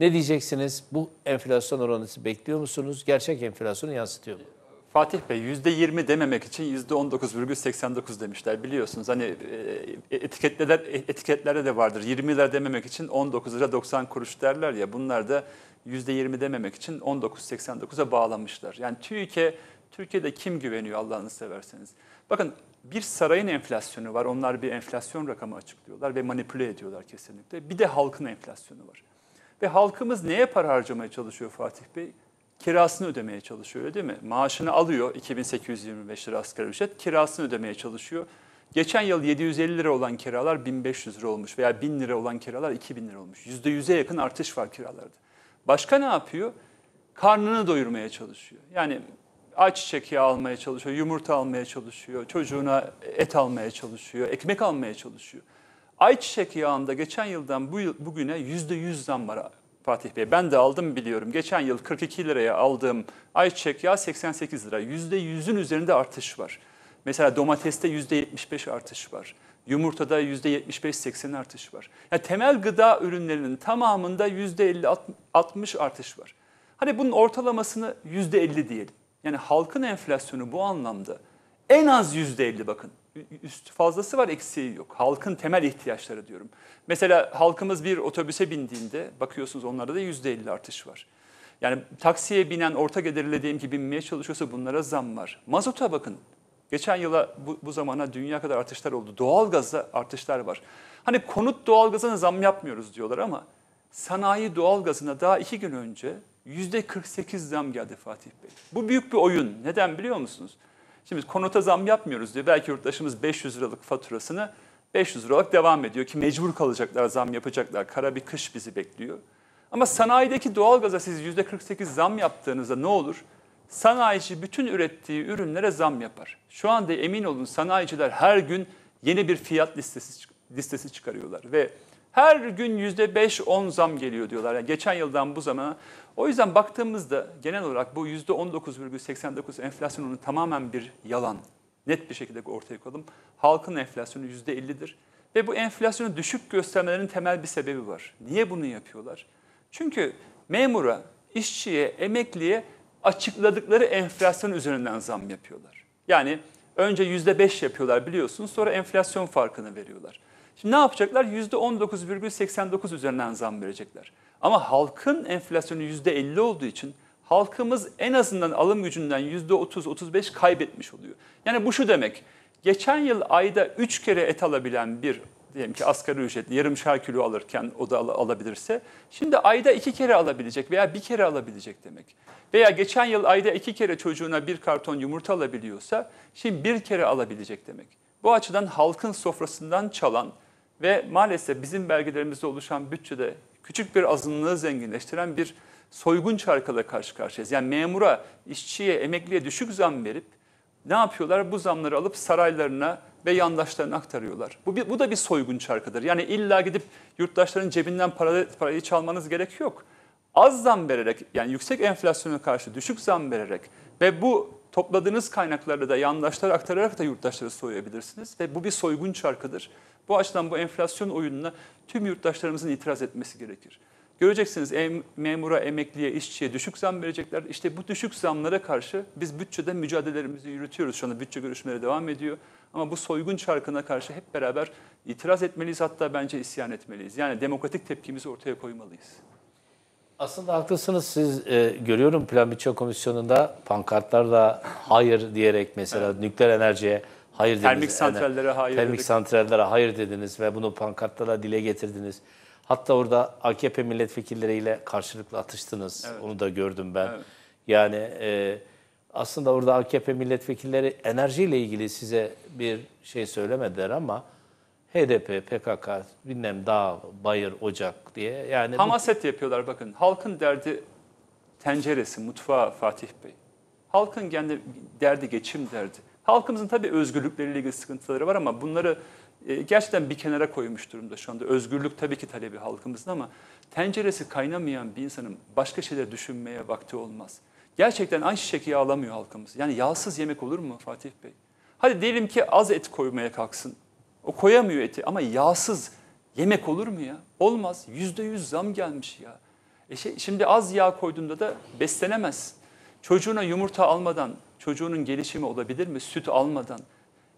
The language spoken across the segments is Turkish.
Ne diyeceksiniz? Bu enflasyon oranı bekliyor musunuz? Gerçek enflasyonu yansıtıyor mu? Fatih Bey %20 dememek için %19,89 demişler biliyorsunuz. Hani e, e, etiketler, e, etiketlerde de vardır. 20 lira dememek için 19 lira 90 kuruş derler ya. Bunlar da %20 dememek için 19,89'a bağlamışlar. Yani Türkiye, Türkiye'de kim güveniyor Allah'ını severseniz? Bakın bir sarayın enflasyonu var. Onlar bir enflasyon rakamı açıklıyorlar ve manipüle ediyorlar kesinlikle. Bir de halkın enflasyonu var. Ve halkımız neye para harcamaya çalışıyor Fatih Bey? Kirasını ödemeye çalışıyor öyle değil mi? Maaşını alıyor 2825 lira asgari ücret, kirasını ödemeye çalışıyor. Geçen yıl 750 lira olan kiralar 1500 lira olmuş veya 1000 lira olan kiralar 2000 lira olmuş. %100'e yakın artış var kiralarda. Başka ne yapıyor? Karnını doyurmaya çalışıyor. Yani ayçiçek yağı almaya çalışıyor, yumurta almaya çalışıyor, çocuğuna et almaya çalışıyor, ekmek almaya çalışıyor. Ayçiçek yağında geçen yıldan bu yıl, bugüne %100 zam var Fatih Bey. Ben de aldım biliyorum. Geçen yıl 42 liraya aldığım ayçiçek yağı 88 lira. yüzde yüzün üzerinde artış var. Mesela domateste yüzde %75 artış var. Yumurtada yüzde %75-80 artış var. Yani temel gıda ürünlerinin tamamında yüzde %50-60 artış var. Hani bunun ortalamasını yüzde %50 diyelim. Yani halkın enflasyonu bu anlamda en az yüzde %50 bakın üst fazlası var, eksiği yok. Halkın temel ihtiyaçları diyorum. Mesela halkımız bir otobüse bindiğinde bakıyorsunuz onlarda da yüzde %50 artış var. Yani taksiye binen orta gelirli diyelim ki binmeye çalışıyorsa bunlara zam var. Mazota bakın. Geçen yıla bu, bu zamana dünya kadar artışlar oldu. Doğalgazda artışlar var. Hani konut doğalgazına zam yapmıyoruz diyorlar ama sanayi doğalgazına daha iki gün önce yüzde %48 zam geldi Fatih Bey. Bu büyük bir oyun. Neden biliyor musunuz? Şimdi konuta zam yapmıyoruz diyor. Belki yurttaşımız 500 liralık faturasını 500 liralık devam ediyor ki mecbur kalacaklar, zam yapacaklar. Kara bir kış bizi bekliyor. Ama sanayideki doğalgaza siz %48 zam yaptığınızda ne olur? Sanayici bütün ürettiği ürünlere zam yapar. Şu anda emin olun sanayiciler her gün yeni bir fiyat listesi, listesi çıkarıyorlar ve her gün yüzde %5-10 zam geliyor diyorlar. Yani geçen yıldan bu zamana. O yüzden baktığımızda genel olarak bu yüzde %19,89 enflasyonun tamamen bir yalan. Net bir şekilde ortaya koyalım. Halkın enflasyonu yüzde %50'dir. Ve bu enflasyonu düşük göstermelerinin temel bir sebebi var. Niye bunu yapıyorlar? Çünkü memura, işçiye, emekliye açıkladıkları enflasyon üzerinden zam yapıyorlar. Yani önce yüzde %5 yapıyorlar biliyorsunuz sonra enflasyon farkını veriyorlar. Şimdi ne yapacaklar? %19,89 üzerinden zam verecekler. Ama halkın enflasyonu %50 olduğu için halkımız en azından alım gücünden %30-35 kaybetmiş oluyor. Yani bu şu demek, geçen yıl ayda 3 kere et alabilen bir diyelim ki asgari ücretli yarımşar kilo alırken o da al alabilirse şimdi ayda iki kere alabilecek veya bir kere alabilecek demek. Veya geçen yıl ayda iki kere çocuğuna bir karton yumurta alabiliyorsa şimdi bir kere alabilecek demek. Bu açıdan halkın sofrasından çalan ve maalesef bizim belgelerimizde oluşan bütçede küçük bir azınlığı zenginleştiren bir soygun çarkıyla karşı karşıyayız. Yani memura, işçiye, emekliye düşük zam verip ne yapıyorlar? Bu zamları alıp saraylarına ve yandaşlarına aktarıyorlar. Bu, bu da bir soygun çarkıdır. Yani illa gidip yurttaşların cebinden para, parayı çalmanız gerek yok. Az zam vererek yani yüksek enflasyona karşı düşük zam vererek ve bu topladığınız kaynakları da yandaşlara aktararak da yurttaşları soyabilirsiniz. Ve bu bir soygun çarkıdır. Bu açıdan bu enflasyon oyununa tüm yurttaşlarımızın itiraz etmesi gerekir. Göreceksiniz em, memura, emekliye, işçiye düşük zam verecekler. İşte bu düşük zamlara karşı biz bütçede mücadelelerimizi yürütüyoruz. Şu anda bütçe görüşmeleri devam ediyor. Ama bu soygun çarkına karşı hep beraber itiraz etmeliyiz hatta bence isyan etmeliyiz. Yani demokratik tepkimizi ortaya koymalıyız. Aslında haklısınız siz e, görüyorum Plan Bütçe Komisyonu'nda pankartlarla hayır diyerek mesela evet. nükleer enerjiye hayır dediniz. Termik santrallere hayır Termik dedik. santrallere hayır dediniz ve bunu pankartlara dile getirdiniz. Hatta orada AKP milletvekilleriyle karşılıklı atıştınız. Evet. Onu da gördüm ben. Evet. Yani e, aslında orada AKP milletvekilleri enerjiyle ilgili size bir şey söylemediler ama HDP, PKK, bilmem dağ, bayır, ocak diye. yani Hamaset bu... yapıyorlar bakın. Halkın derdi tenceresi, mutfağı Fatih Bey. Halkın kendi derdi geçim derdi. Halkımızın tabii özgürlükleriyle ilgili sıkıntıları var ama bunları e, gerçekten bir kenara koymuş durumda şu anda. Özgürlük tabii ki talebi halkımızın ama tenceresi kaynamayan bir insanın başka şeyler düşünmeye vakti olmaz. Gerçekten aynı şekilde alamıyor halkımız. Yani yağsız yemek olur mu Fatih Bey? Hadi diyelim ki az et koymaya kalksın. O koyamıyor eti ama yağsız yemek olur mu ya? Olmaz. Yüzde yüz zam gelmiş ya. E şey, şimdi az yağ koyduğunda da beslenemez. Çocuğuna yumurta almadan, Çocuğunun gelişimi olabilir mi? Süt almadan,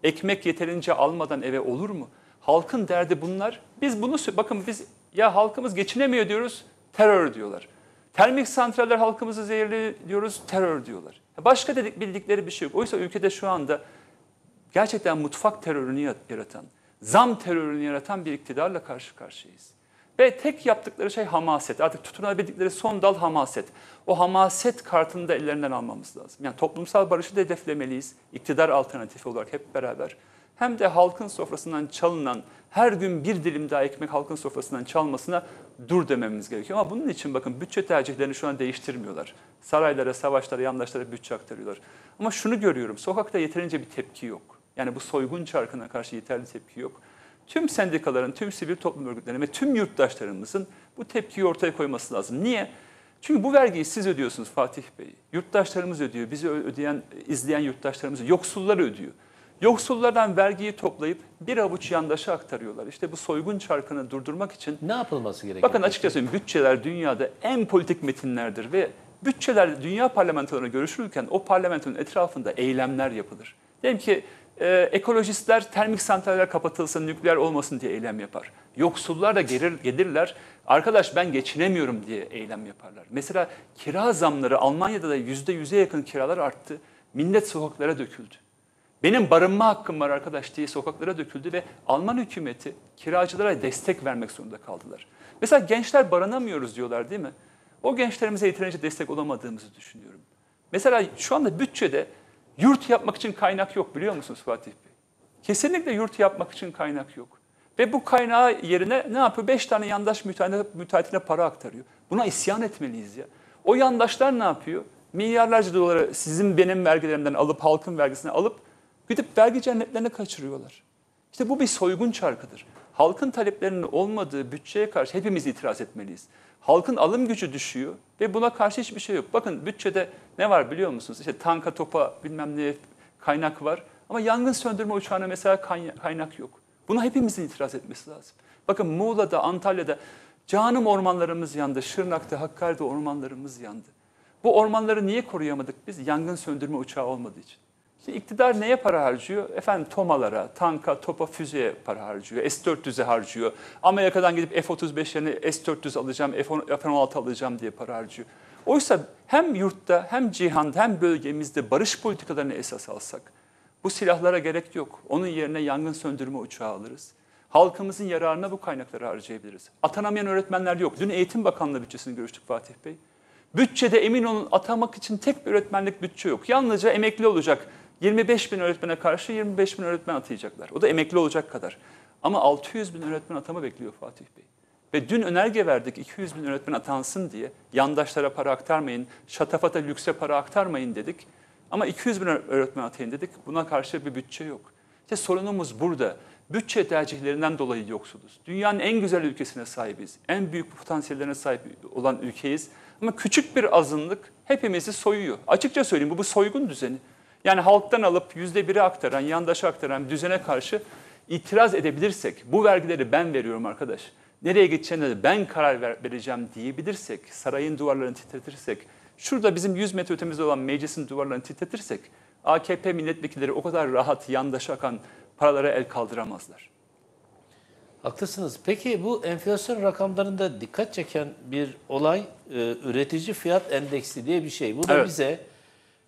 ekmek yeterince almadan eve olur mu? Halkın derdi bunlar. Biz bunu bakın biz ya halkımız geçinemiyor diyoruz, terör diyorlar. Termik santraller halkımızı zehirli diyoruz, terör diyorlar. Başka dedik bildikleri bir şey yok. Oysa ülkede şu anda gerçekten mutfak terörünü yaratan, zam terörünü yaratan bir iktidarla karşı karşıyayız. Ve tek yaptıkları şey hamaset. Artık tutunabildikleri son dal hamaset. O hamaset kartını da ellerinden almamız lazım. Yani toplumsal barışı da hedeflemeliyiz. İktidar alternatifi olarak hep beraber. Hem de halkın sofrasından çalınan, her gün bir dilim daha ekmek halkın sofrasından çalmasına dur dememiz gerekiyor. Ama bunun için bakın bütçe tercihlerini şu an değiştirmiyorlar. Saraylara, savaşlara, yandaşlara bütçe aktarıyorlar. Ama şunu görüyorum, sokakta yeterince bir tepki yok. Yani bu soygun çarkına karşı yeterli tepki yok tüm sendikaların, tüm sivil toplum örgütlerinin ve tüm yurttaşlarımızın bu tepkiyi ortaya koyması lazım. Niye? Çünkü bu vergiyi siz ödüyorsunuz Fatih Bey. Yurttaşlarımız ödüyor, bizi ödeyen, izleyen yurttaşlarımız, yoksullar ödüyor. Yoksullardan vergiyi toplayıp bir avuç yandaşa aktarıyorlar. İşte bu soygun çarkını durdurmak için... Ne yapılması gerekiyor? Bakın açıkçası bütçeler dünyada en politik metinlerdir ve bütçeler dünya parlamentolarına görüşülürken o parlamentonun etrafında eylemler yapılır. Diyelim ki e, ekolojistler termik santraller kapatılsın, nükleer olmasın diye eylem yapar. Yoksullar da gelir, gelirler, arkadaş ben geçinemiyorum diye eylem yaparlar. Mesela kira zamları Almanya'da da yüzde %100'e yakın kiralar arttı. Millet sokaklara döküldü. Benim barınma hakkım var arkadaş diye sokaklara döküldü ve Alman hükümeti kiracılara destek vermek zorunda kaldılar. Mesela gençler barınamıyoruz diyorlar değil mi? O gençlerimize yeterince destek olamadığımızı düşünüyorum. Mesela şu anda bütçede Yurt yapmak için kaynak yok biliyor musunuz Fatih Bey? Kesinlikle yurt yapmak için kaynak yok. Ve bu kaynağı yerine ne yapıyor? Beş tane yandaş müteahhitine para aktarıyor. Buna isyan etmeliyiz ya. O yandaşlar ne yapıyor? Milyarlarca doları sizin benim vergilerimden alıp halkın vergisine alıp gidip vergi cennetlerine kaçırıyorlar. İşte bu bir soygun çarkıdır. Halkın taleplerinin olmadığı bütçeye karşı hepimiz itiraz etmeliyiz. Halkın alım gücü düşüyor ve buna karşı hiçbir şey yok. Bakın bütçede ne var biliyor musunuz? İşte tanka, topa bilmem ne kaynak var. Ama yangın söndürme uçağına mesela kaynak yok. Buna hepimizin itiraz etmesi lazım. Bakın Muğla'da, Antalya'da canım ormanlarımız yandı. Şırnak'ta, Hakkari'de ormanlarımız yandı. Bu ormanları niye koruyamadık biz? Yangın söndürme uçağı olmadığı için. İşte iktidar neye para harcıyor? Efendim tomalara, tanka, topa, füzeye para harcıyor. S-400'e harcıyor. Amerika'dan gidip F-35 yerine S-400 alacağım, F-16 alacağım diye para harcıyor. Oysa hem yurtta hem cihanda hem bölgemizde barış politikalarını esas alsak bu silahlara gerek yok. Onun yerine yangın söndürme uçağı alırız. Halkımızın yararına bu kaynakları harcayabiliriz. Atanamayan öğretmenler yok. Dün Eğitim Bakanlığı bütçesini görüştük Fatih Bey. Bütçede emin olun atamak için tek bir öğretmenlik bütçe yok. Yalnızca emekli olacak 25 bin öğretmene karşı 25 bin öğretmen atayacaklar. O da emekli olacak kadar. Ama 600 bin öğretmen atama bekliyor Fatih Bey. Ve dün önerge verdik 200 bin öğretmen atansın diye. Yandaşlara para aktarmayın, şatafata lükse para aktarmayın dedik. Ama 200 bin öğretmen atayın dedik. Buna karşı bir bütçe yok. İşte sorunumuz burada. Bütçe tercihlerinden dolayı yoksuluz. Dünyanın en güzel ülkesine sahibiz. En büyük potansiyellerine sahip olan ülkeyiz. Ama küçük bir azınlık hepimizi soyuyor. Açıkça söyleyeyim bu, bu soygun düzeni. Yani halktan alıp yüzde biri aktaran, yandaşa aktaran düzene karşı itiraz edebilirsek, bu vergileri ben veriyorum arkadaş, nereye gideceğine de ben karar ver, vereceğim diyebilirsek, sarayın duvarlarını titretirsek, şurada bizim 100 metre ötemizde olan meclisin duvarlarını titretirsek, AKP milletvekilleri o kadar rahat yandaşa akan paralara el kaldıramazlar. Haklısınız. Peki bu enflasyon rakamlarında dikkat çeken bir olay e, üretici fiyat endeksi diye bir şey. Bu da evet. bize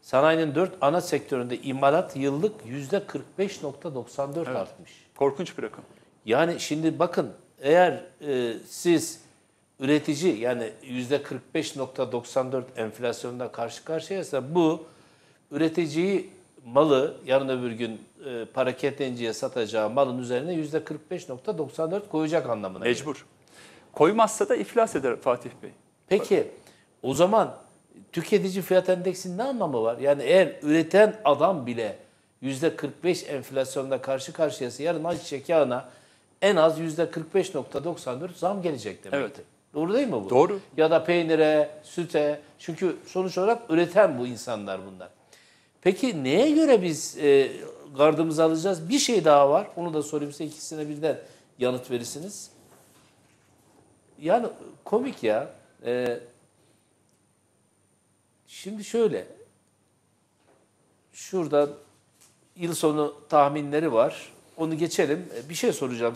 Sanayinin dört ana sektöründe imalat yıllık yüzde %45.94 evet. artmış. Korkunç bir rakam. Yani şimdi bakın eğer e, siz üretici yani yüzde %45.94 enflasyonda karşı karşıyaysa bu üreticiyi malı yarın öbür gün e, paraketlenciye satacağı malın üzerine yüzde %45.94 koyacak anlamına geliyor. Mecbur. Koymazsa da iflas eder Fatih Bey. Peki o zaman tüketici fiyat endeksinin ne anlamı var? Yani eğer üreten adam bile yüzde %45 enflasyonda karşı karşıyası yarın ayçiçek yağına en az yüzde %45.94 zam gelecek demek. Evet. Doğru değil mi bu? Doğru. Ya da peynire, süte. Çünkü sonuç olarak üreten bu insanlar bunlar. Peki neye göre biz e, gardımızı alacağız? Bir şey daha var. Onu da sorayım size ikisine birden yanıt verirsiniz. Yani komik ya. E, Şimdi şöyle, şurada yıl sonu tahminleri var. Onu geçelim. Bir şey soracağım